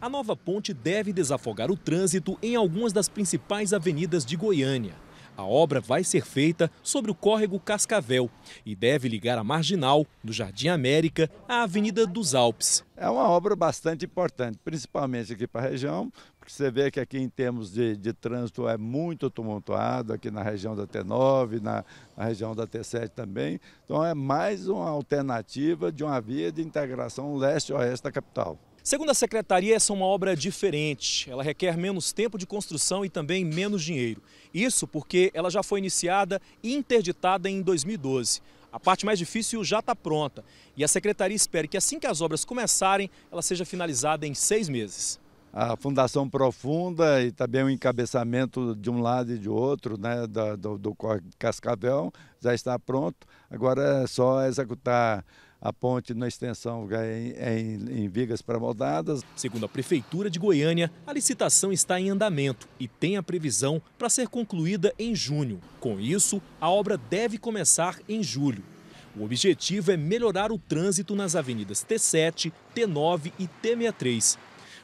A nova ponte deve desafogar o trânsito em algumas das principais avenidas de Goiânia. A obra vai ser feita sobre o córrego Cascavel e deve ligar a Marginal, do Jardim América, à Avenida dos Alpes é uma obra bastante importante, principalmente aqui para a região, porque você vê que aqui em termos de, de trânsito é muito tumultuado, aqui na região da T9, na, na, região da T7 também. Então é mais uma alternativa de uma via de integração leste-oeste da capital. Segundo a secretaria, essa é uma obra diferente. Ela requer menos tempo de construção e também menos dinheiro. Isso porque ela já foi iniciada e interditada em 2012. A parte mais difícil já está pronta e a secretaria espera que assim que as obras começarem, ela seja finalizada em seis meses. A fundação profunda e também o encabeçamento de um lado e de outro né, do, do, do Cascavel já está pronto. Agora é só executar a ponte na extensão em, em, em vigas pré-moldadas. Segundo a Prefeitura de Goiânia, a licitação está em andamento e tem a previsão para ser concluída em junho. Com isso, a obra deve começar em julho. O objetivo é melhorar o trânsito nas avenidas T7, T9 e T63.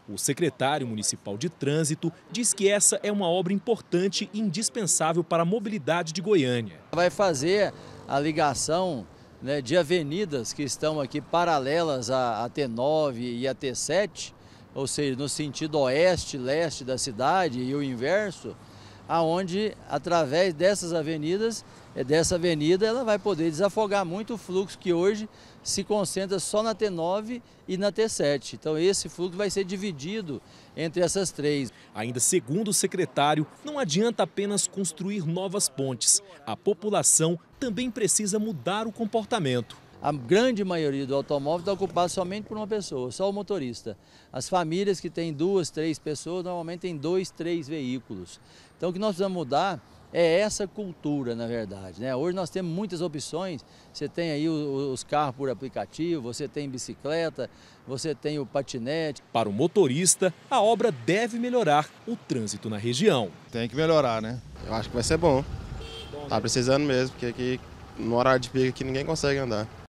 O secretário municipal de trânsito diz que essa é uma obra importante e indispensável para a mobilidade de Goiânia. Vai fazer a ligação né, de avenidas que estão aqui paralelas à, à T9 e à T7, ou seja, no sentido oeste-leste da cidade e o inverso, aonde através dessas avenidas, é, dessa avenida, ela vai poder desafogar muito o fluxo que hoje se concentra só na T9 e na T7. Então esse fluxo vai ser dividido entre essas três. Ainda segundo o secretário, não adianta apenas construir novas pontes. A população também precisa mudar o comportamento a grande maioria do automóvel está ocupada somente por uma pessoa, só o motorista. As famílias que têm duas, três pessoas, normalmente têm dois, três veículos. Então o que nós precisamos mudar é essa cultura, na verdade. Né? Hoje nós temos muitas opções, você tem aí os, carros por aplicativo, você tem bicicleta, você tem o patinete. Para o motorista, a obra deve melhorar o trânsito na região. Tem que melhorar, né? Eu acho que vai ser bom. Tá precisando mesmo, porque aqui no horário de pico aqui ninguém consegue andar.